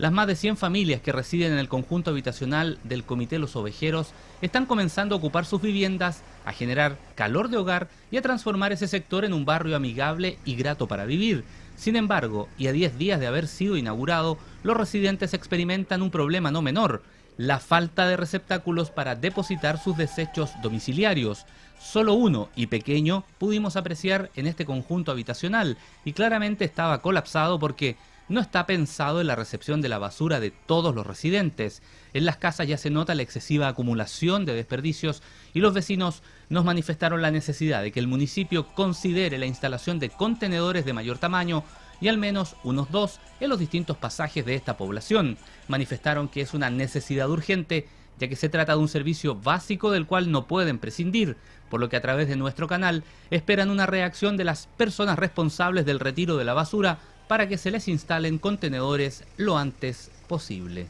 Las más de 100 familias que residen en el conjunto habitacional del Comité Los Ovejeros están comenzando a ocupar sus viviendas, a generar calor de hogar y a transformar ese sector en un barrio amigable y grato para vivir. Sin embargo, y a 10 días de haber sido inaugurado, los residentes experimentan un problema no menor, la falta de receptáculos para depositar sus desechos domiciliarios. Solo uno, y pequeño, pudimos apreciar en este conjunto habitacional, y claramente estaba colapsado porque no está pensado en la recepción de la basura de todos los residentes. En las casas ya se nota la excesiva acumulación de desperdicios y los vecinos nos manifestaron la necesidad de que el municipio considere la instalación de contenedores de mayor tamaño y al menos unos dos en los distintos pasajes de esta población. Manifestaron que es una necesidad urgente ya que se trata de un servicio básico del cual no pueden prescindir, por lo que a través de nuestro canal esperan una reacción de las personas responsables del retiro de la basura para que se les instalen contenedores lo antes posible.